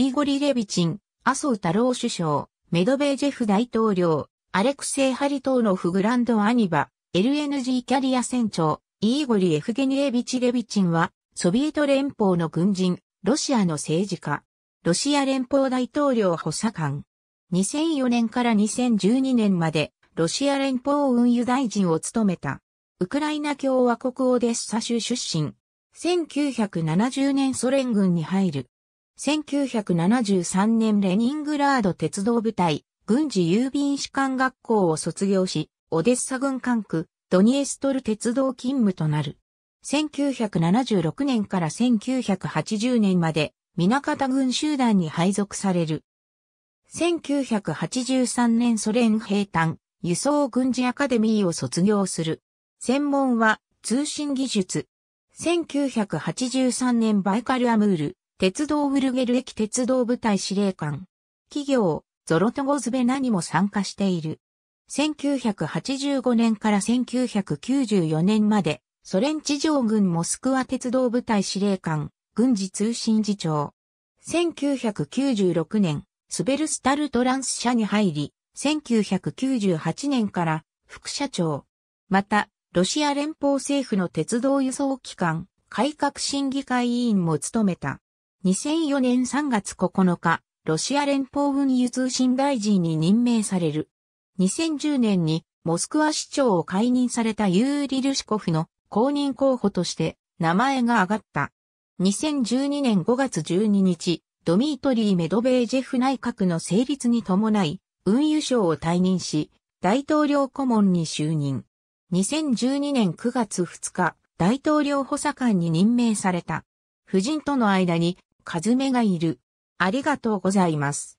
イーゴリ・レビチン、麻生太郎首相、メドベージェフ大統領、アレクセイ・ハリトーノフグランド・アニバ、LNG キャリア船長、イーゴリ・エフゲニエビチ・レビチンは、ソビエト連邦の軍人、ロシアの政治家、ロシア連邦大統領補佐官。2004年から2012年まで、ロシア連邦運輸大臣を務めた。ウクライナ共和国オデッサ州出身。1970年ソ連軍に入る。1973年レニングラード鉄道部隊、軍事郵便士官学校を卒業し、オデッサ軍管区、ドニエストル鉄道勤務となる。1976年から1980年まで、南方軍集団に配属される。1983年ソ連兵団、輸送軍事アカデミーを卒業する。専門は通信技術。1983年バイカルアムール、鉄道ウルゲル駅鉄道部隊司令官。企業、ゾロトゴズベナにも参加している。1985年から1994年まで、ソ連地上軍モスクワ鉄道部隊司令官、軍事通信次長。1996年、スベルスタルトランス社に入り、1998年から副社長。また、ロシア連邦政府の鉄道輸送機関、改革審議会委員も務めた。2004年3月9日、ロシア連邦運輸通信大臣に任命される。2010年にモスクワ市長を解任されたユーリ・ルシコフの公認候補として名前が挙がった。2012年5月12日、ドミートリー・メドベージェフ内閣の成立に伴い、運輸省を退任し、大統領顧問に就任。2012年9月2日、大統領補佐官に任命された。夫人との間に和めがいる。ありがとうございます。